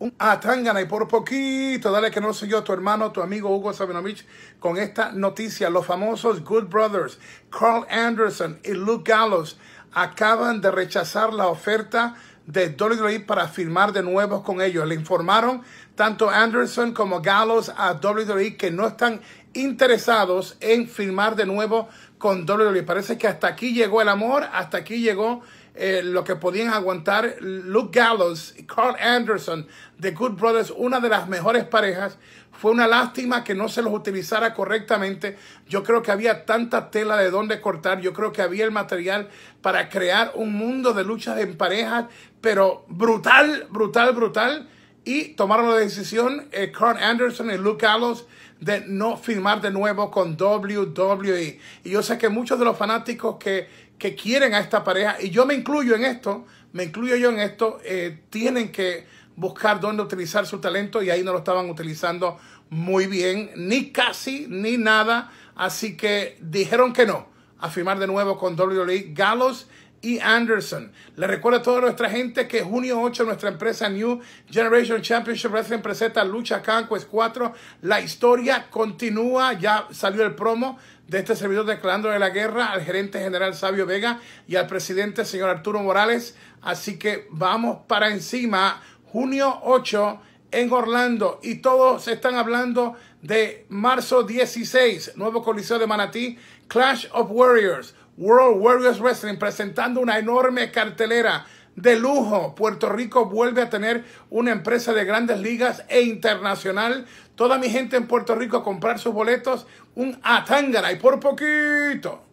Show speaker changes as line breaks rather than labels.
un atangana ah, y por poquito, dale que no soy yo, tu hermano, tu amigo Hugo Sabinovich, con esta noticia. Los famosos Good Brothers, Carl Anderson y Luke Gallows, acaban de rechazar la oferta de WWE para firmar de nuevo con ellos. Le informaron tanto Anderson como Gallows a WWE que no están interesados en firmar de nuevo con WWE. Parece que hasta aquí llegó el amor, hasta aquí llegó eh, lo que podían aguantar Luke Gallows y Carl Anderson de Good Brothers, una de las mejores parejas. Fue una lástima que no se los utilizara correctamente. Yo creo que había tanta tela de dónde cortar. Yo creo que había el material para crear un mundo de luchas en parejas, pero brutal, brutal, brutal y tomaron la decisión, eh, Carl Anderson y Luke Gallows, de no firmar de nuevo con WWE. Y yo sé que muchos de los fanáticos que, quieren a esta pareja, y yo me incluyo en esto, me incluyo yo en esto, eh, tienen que buscar dónde utilizar su talento y ahí no lo estaban utilizando muy bien, ni casi, ni nada. Así que dijeron que no a firmar de nuevo con WWE. Gallows y e. Anderson. Le recuerdo a toda nuestra gente que junio 8 nuestra empresa New Generation Championship Wrestling presenta Lucha Conquest 4. La historia continúa. Ya salió el promo de este servidor declarando de la guerra al gerente general Sabio Vega y al presidente señor Arturo Morales. Así que vamos para encima. Junio 8 en Orlando y todos están hablando de marzo 16, nuevo coliseo de Manatí, Clash of Warriors. World Warriors Wrestling presentando una enorme cartelera de lujo. Puerto Rico vuelve a tener una empresa de grandes ligas e internacional. Toda mi gente en Puerto Rico a comprar sus boletos. Un atángara y por poquito.